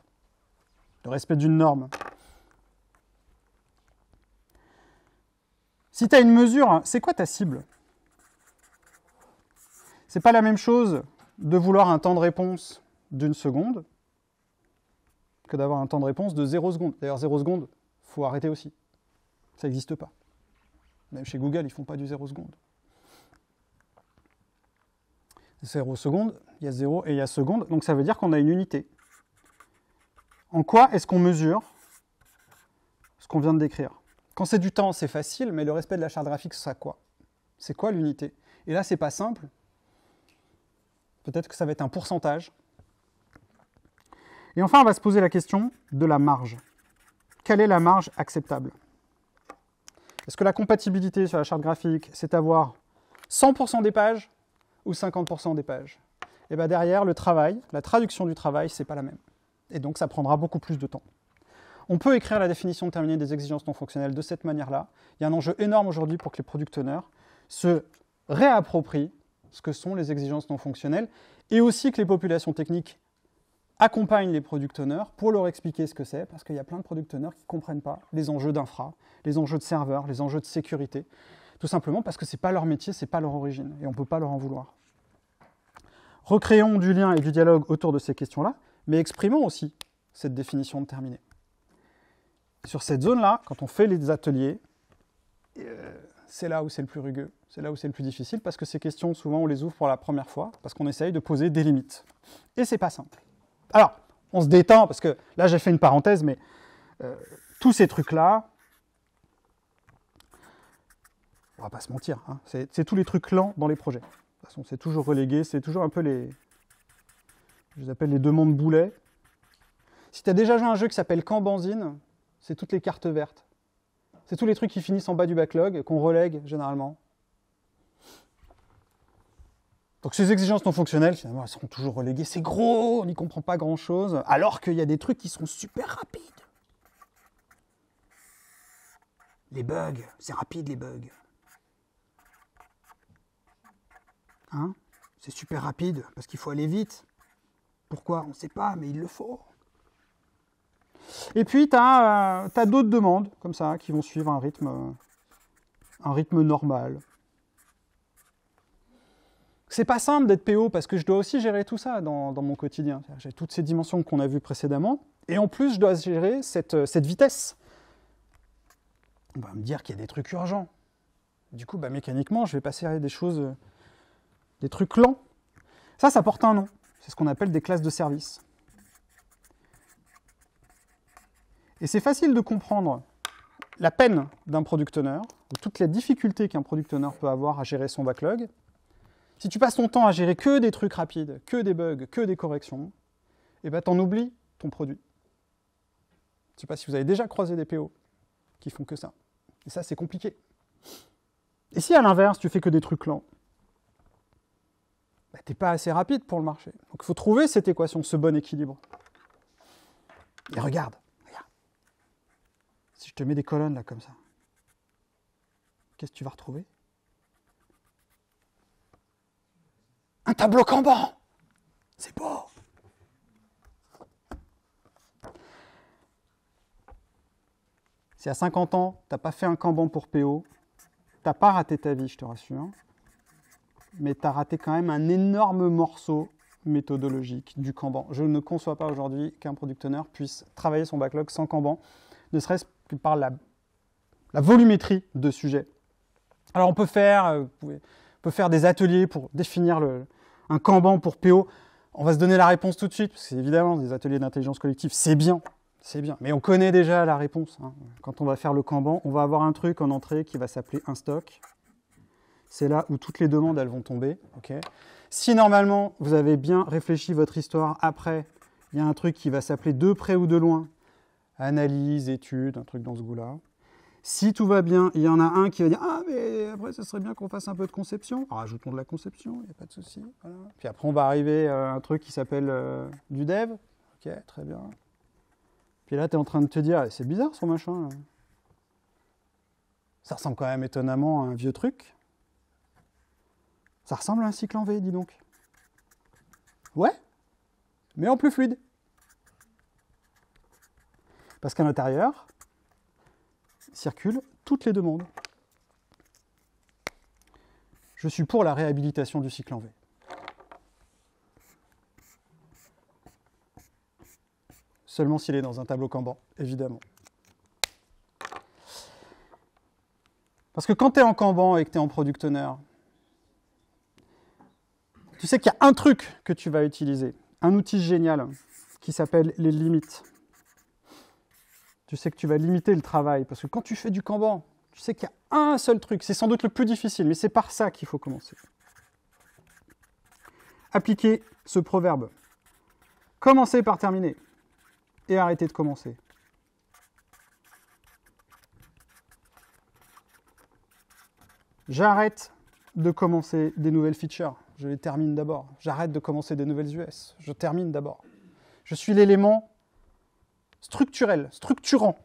Le respect d'une norme. Si tu as une mesure, c'est quoi ta cible C'est pas la même chose de vouloir un temps de réponse d'une seconde que d'avoir un temps de réponse de zéro seconde. D'ailleurs, zéro seconde, faut arrêter aussi. Ça n'existe pas. Même chez Google, ils ne font pas du 0 seconde. 0 seconde, il y a 0 et il y a seconde, donc ça veut dire qu'on a une unité. En quoi est-ce qu'on mesure ce qu'on vient de décrire Quand c'est du temps, c'est facile, mais le respect de la charte graphique, c'est quoi C'est quoi l'unité Et là, c'est pas simple. Peut-être que ça va être un pourcentage. Et enfin, on va se poser la question de la marge. Quelle est la marge acceptable est-ce que la compatibilité sur la charte graphique, c'est avoir 100% des pages ou 50% des pages Et eh ben, derrière, le travail, la traduction du travail, c'est pas la même. Et donc ça prendra beaucoup plus de temps. On peut écrire la définition terminée des exigences non fonctionnelles de cette manière-là. Il y a un enjeu énorme aujourd'hui pour que les product owners se réapproprient ce que sont les exigences non fonctionnelles et aussi que les populations techniques accompagne les product owners pour leur expliquer ce que c'est, parce qu'il y a plein de product owners qui ne comprennent pas les enjeux d'infra, les enjeux de serveurs, les enjeux de sécurité, tout simplement parce que ce n'est pas leur métier, ce n'est pas leur origine, et on ne peut pas leur en vouloir. Recréons du lien et du dialogue autour de ces questions-là, mais exprimons aussi cette définition de terminé. Sur cette zone-là, quand on fait les ateliers, euh, c'est là où c'est le plus rugueux, c'est là où c'est le plus difficile, parce que ces questions, souvent, on les ouvre pour la première fois, parce qu'on essaye de poser des limites. Et c'est pas simple. Alors, on se détend parce que là, j'ai fait une parenthèse, mais euh, tous ces trucs-là, on va pas se mentir, hein, c'est tous les trucs lents dans les projets. De toute façon, c'est toujours relégué, c'est toujours un peu les. Je les appelle les demandes boulets. Si tu as déjà joué à un jeu qui s'appelle Cambanzine, c'est toutes les cartes vertes. C'est tous les trucs qui finissent en bas du backlog, qu'on relègue généralement. Donc ces exigences non fonctionnelles, finalement, elles seront toujours reléguées. C'est gros, on n'y comprend pas grand-chose, alors qu'il y a des trucs qui sont super rapides. Les bugs, c'est rapide les bugs. Hein c'est super rapide parce qu'il faut aller vite. Pourquoi On ne sait pas, mais il le faut. Et puis, tu as, euh, d'autres demandes comme ça qui vont suivre un rythme, euh, un rythme normal c'est pas simple d'être PO parce que je dois aussi gérer tout ça dans, mon quotidien. J'ai toutes ces dimensions qu'on a vues précédemment. Et en plus, je dois gérer cette, euh, vitesse. On va me dire qu'il y a des trucs urgents. Du coup, bah, mécaniquement, je vais passer à des choses, euh, des trucs lents. Ça, ça porte un nom. C'est ce qu'on appelle des classes de service. Et c'est facile de comprendre la peine d'un product owner, toutes les difficultés qu'un product owner peut avoir à gérer son backlog, si tu passes ton temps à gérer que des trucs rapides, que des bugs, que des corrections, eh ben, t'en oublies ton produit. Je ne sais pas si vous avez déjà croisé des PO qui font que ça. Et ça, c'est compliqué. Et si à l'inverse, tu fais que des trucs lents, tu ben, t'es pas assez rapide pour le marché. Donc il faut trouver cette équation, ce bon équilibre. Et regarde, regarde. Si je te mets des colonnes là comme ça, qu'est-ce que tu vas retrouver Un tableau Kanban. C'est beau. Si à 50 ans, tu n'as pas fait un Kanban pour PO, tu n'as pas raté ta vie, je te rassure. Mais tu as raté quand même un énorme morceau méthodologique du Kanban. Je ne conçois pas aujourd'hui qu'un product owner puisse travailler son backlog sans Kanban, ne serait-ce que par la, volumétrie de sujets. Alors on peut faire, euh, on peut faire des ateliers pour définir un Kanban pour PO. On va se donner la réponse tout de suite, parce que évidemment, des ateliers d'intelligence collective, c'est bien, c'est bien. Mais on connaît déjà la réponse. Hein. Quand on va faire le Kanban, on va avoir un truc en entrée qui va s'appeler un stock. C'est là où toutes les demandes, elles vont tomber. Si normalement, vous avez bien réfléchi votre histoire après, il y a un truc qui va s'appeler de près ou de loin, analyse, étude, un truc dans ce goût-là. Si tout va bien, il y en a un qui va dire Ah, mais après, ce serait bien qu'on fasse un peu de conception. Ah, rajoutons de la conception, il n'y a pas de souci. Puis après, on va arriver à un truc qui s'appelle euh, du dev. Ok, très bien. Puis là, tu es en train de te dire ah, C'est bizarre ce machin. Ça ressemble quand même étonnamment à un vieux truc. Ça ressemble à un cycle en V, dis donc. Ouais, mais en plus fluide. Parce qu'à l'intérieur, circulent toutes les demandes. Je suis pour la réhabilitation du cycle en V. Seulement s'il est dans un tableau Kanban, évidemment. Parce que quand tu es en Kanban et que tu es en product owner, tu sais qu'il y a un truc que tu vas utiliser, un outil génial qui s'appelle les limites tu sais que tu vas limiter le travail. Parce que quand tu fais du Kanban, tu sais qu'il y a un seul truc, c'est sans doute le plus difficile, mais c'est par ça qu'il faut commencer. Appliquer ce proverbe. Commencez par terminer et arrêtez de commencer. J'arrête de commencer des nouvelles features. Je les termine d'abord. J'arrête de commencer des nouvelles US. Je termine d'abord. Je suis l'élément structurel, structurant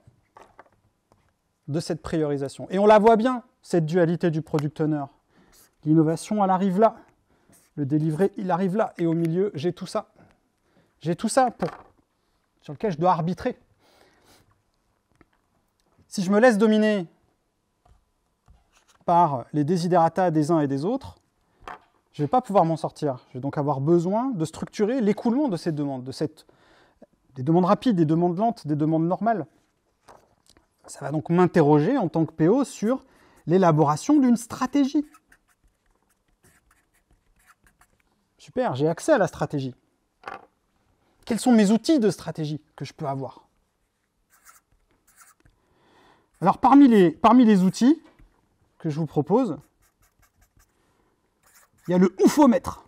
de cette priorisation. Et on la voit bien, cette dualité du product owner. L'innovation, elle arrive là. Le délivré, il arrive là. Et au milieu, j'ai tout ça. J'ai tout ça pour, sur lequel je dois arbitrer. Si je me laisse dominer par les désiderata des uns et des autres, je ne vais pas pouvoir m'en sortir. Je vais donc avoir besoin de structurer l'écoulement de ces demandes, de cette des demandes rapides, des demandes lentes, des demandes normales. Ça va donc m'interroger en tant que PO sur l'élaboration d'une stratégie. Super, j'ai accès à la stratégie. Quels sont mes outils de stratégie que je peux avoir Alors parmi les, parmi les outils que je vous propose, il y a le oufomètre.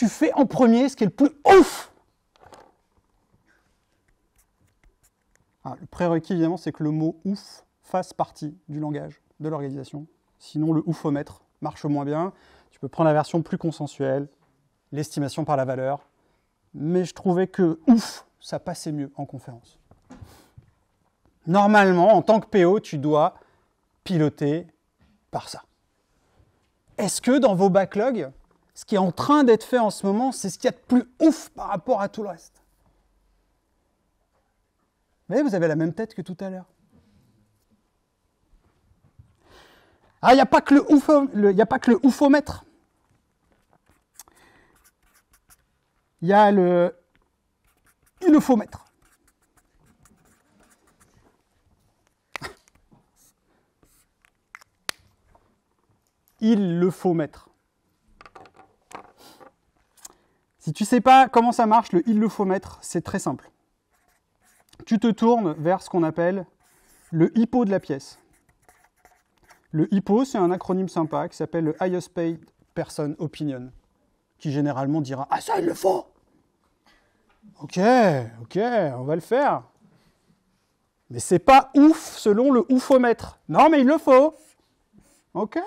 tu fais en premier ce qui est le plus ouf ah, Le prérequis, évidemment, c'est que le mot ouf fasse partie du langage de l'organisation. Sinon, le oufomètre marche moins bien. Tu peux prendre la version plus consensuelle, l'estimation par la valeur. Mais je trouvais que ouf, ça passait mieux en conférence. Normalement, en tant que PO, tu dois piloter par ça. Est-ce que dans vos backlogs, ce qui est en train d'être fait en ce moment, c'est ce qu'il y a de plus ouf par rapport à tout le reste. Vous voyez, vous avez la même tête que tout à l'heure. Ah, il n'y a pas que le, ouf, il y a pas que le oufomètre. Il y a le mettre. Il le faut mettre. Si tu ne sais pas comment ça marche, le il le faut mettre, c'est très simple. Tu te tournes vers ce qu'on appelle le hippo de la pièce. Le hippo, c'est un acronyme sympa qui s'appelle le Highest Paid Person Opinion, qui généralement dira Ah, ça, il le faut Ok, ok, on va le faire. Mais c'est pas ouf selon le oufomètre. Non, mais il le faut. Ok.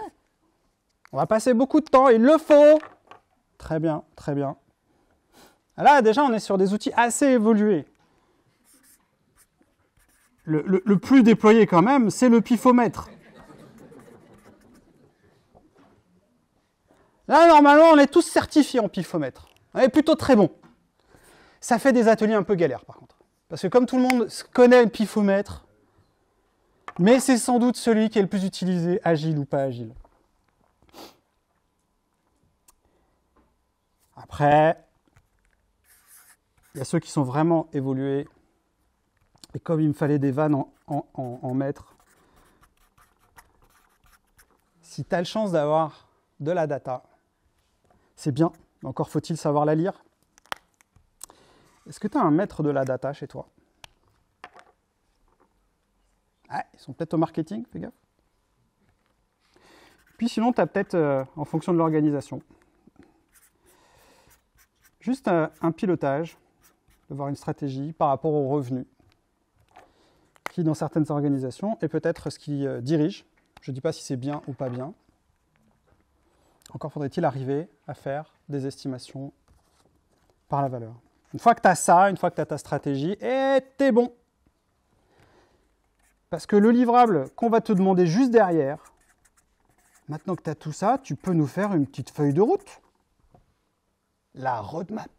On va passer beaucoup de temps, il le faut. Très bien, très bien. Là, déjà, on est sur des outils assez évolués. Le, plus déployé quand même, c'est le pifomètre. Là, normalement, on est tous certifiés en pifomètre. On est plutôt très bon. Ça fait des ateliers un peu galères, par contre. Parce que comme tout le monde connaît le pifomètre, mais c'est sans doute celui qui est le plus utilisé, agile ou pas agile. Après, il y a ceux qui sont vraiment évolués. Et comme il me fallait des vannes en, en, si tu as le chance d'avoir de la data, c'est bien. Encore faut-il savoir la lire. Est-ce que tu as un maître de la data chez toi ah, Ils sont peut-être au marketing, fais gaffe. Puis sinon, tu as peut-être, euh, en fonction de l'organisation, juste euh, un pilotage d'avoir une stratégie par rapport aux revenus, qui dans certaines organisations est peut-être ce qui euh, dirige. Je ne dis pas si c'est bien ou pas bien. Encore faudrait-il arriver à faire des estimations par la valeur. Une fois que tu as ça, une fois que tu as ta stratégie, et t'es bon. Parce que le livrable qu'on va te demander juste derrière, maintenant que tu as tout ça, tu peux nous faire une petite feuille de route. La roadmap.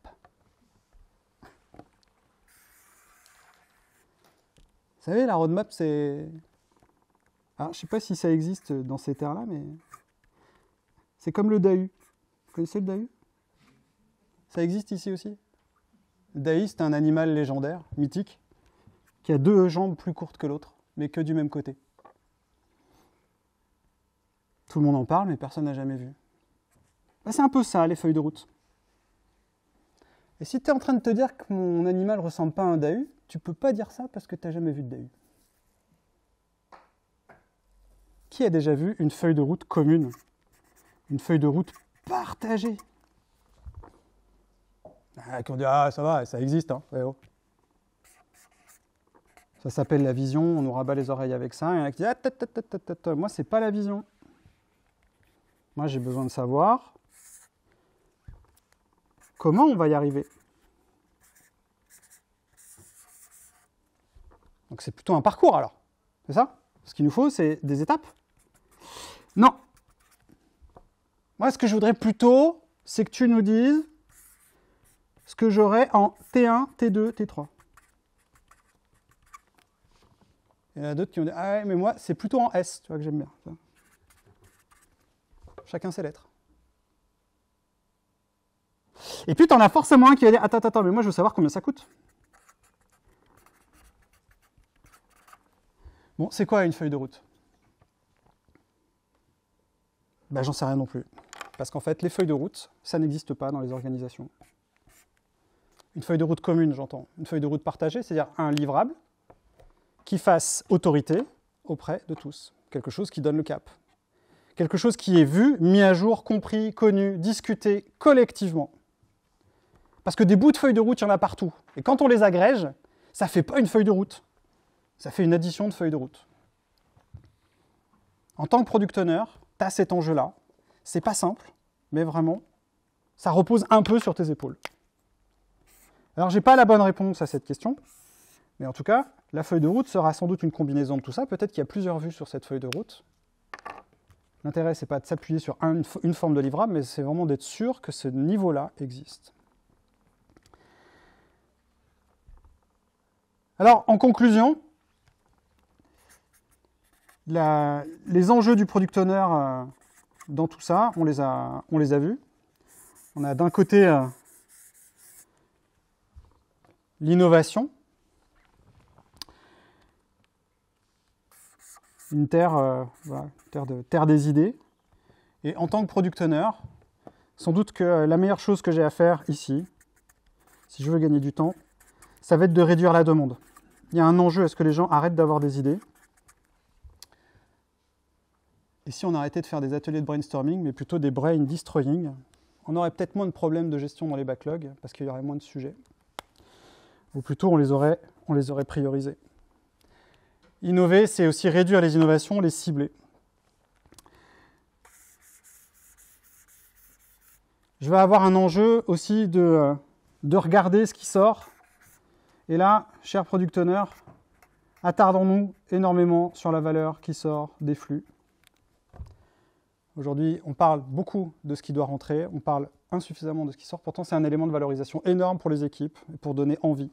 Vous savez, la roadmap, c'est. Ah, je ne sais pas si ça existe dans ces terres-là, mais. C'est comme le dahu. Vous connaissez le dahu Ça existe ici aussi Le est c'est un animal légendaire, mythique, qui a deux jambes plus courtes que l'autre, mais que du même côté. Tout le monde en parle, mais personne n'a jamais vu. Bah, c'est un peu ça, les feuilles de route. Et si tu es en train de te dire que mon animal ressemble pas à un dahu... Tu peux pas dire ça parce que tu n'as jamais vu de DAU. Qui a déjà vu une feuille de route commune Une feuille de route partagée ah, Qui ont dit Ah, ça va, ça existe. Hein. Eh oh. Ça s'appelle la vision, on nous rabat les oreilles avec ça. Il y en a qui disent ah, Moi, c'est pas la vision. Moi, j'ai besoin de savoir comment on va y arriver. Donc c'est plutôt un parcours alors. C'est ça Ce qu'il nous faut, c'est des étapes Non. Moi, ce que je voudrais plutôt, c'est que tu nous dises ce que j'aurais en T1, T2, T3. Il y en a d'autres qui ont dit Ah mais moi, c'est plutôt en S, tu vois, que j'aime bien. Chacun ses lettres. Et puis, tu en as forcément un qui va dire Attends, attends, mais moi, je veux savoir combien ça coûte. Bon, c'est quoi une feuille de route bah, J'en sais rien non plus. Parce qu'en fait, les feuilles de route, ça n'existe pas dans les organisations. Une feuille de route commune, j'entends. Une feuille de route partagée, c'est-à-dire un livrable qui fasse autorité auprès de tous. Quelque chose qui donne le cap. Quelque chose qui est vu, mis à jour, compris, connu, discuté collectivement. Parce que des bouts de feuilles de route, il y en a partout. Et quand on les agrège, ça ne fait pas une feuille de route. Ça fait une addition de feuilles de route. En tant que product owner, tu as cet enjeu-là. C'est pas simple, mais vraiment, ça repose un peu sur tes épaules. Alors, je n'ai pas la bonne réponse à cette question, mais en tout cas, la feuille de route sera sans doute une combinaison de tout ça. Peut-être qu'il y a plusieurs vues sur cette feuille de route. L'intérêt, ce n'est pas de s'appuyer sur une forme de livrable, mais c'est vraiment d'être sûr que ce niveau-là existe. Alors, en conclusion, les enjeux du product owner euh, dans tout ça, on les a, on les a vus. On a d'un côté euh, l'innovation. Une terre, euh, terre, terre des idées. Et en tant que product owner, sans doute que la meilleure chose que j'ai à faire ici, si je veux gagner du temps, ça va être de réduire la demande. Il y a un enjeu à ce que les gens arrêtent d'avoir des idées et si on arrêtait de faire des ateliers de brainstorming, mais plutôt des brain destroying, on aurait peut-être moins de problèmes de gestion dans les backlogs, parce qu'il y aurait moins de sujets. Ou plutôt, on les aurait, on les aurait priorisés. Innover, c'est aussi réduire les innovations, les cibler. Je vais avoir un enjeu aussi de, euh, de regarder ce qui sort. Et là, cher product owner, attardons-nous énormément sur la valeur qui sort des flux Aujourd'hui, on parle beaucoup de ce qui doit rentrer, on parle insuffisamment de ce qui sort. Pourtant, c'est un élément de valorisation énorme pour les équipes et pour donner envie.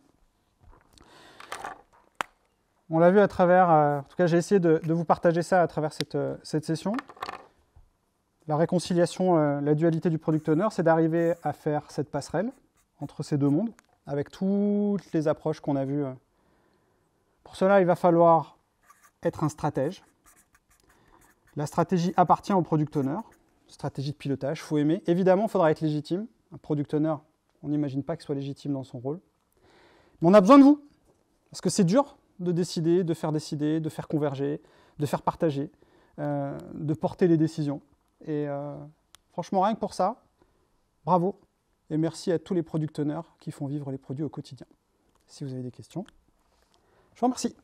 On l'a vu à travers, euh, en tout cas, j'ai essayé de, vous partager ça à travers cette, euh, session. La réconciliation, euh, la dualité du product owner, c'est d'arriver à faire cette passerelle entre ces deux mondes, avec toutes les approches qu'on a vues. Pour cela, il va falloir être un stratège, la stratégie appartient au product owner, stratégie de pilotage, il faut aimer. Évidemment, il faudra être légitime. Un product owner, on n'imagine pas qu'il soit légitime dans son rôle. Mais on a besoin de vous, parce que c'est dur de décider, de faire décider, de faire converger, de faire partager, euh, de porter les décisions. Et euh, franchement, rien que pour ça, bravo. Et merci à tous les product owners qui font vivre les produits au quotidien. Si vous avez des questions, je vous remercie.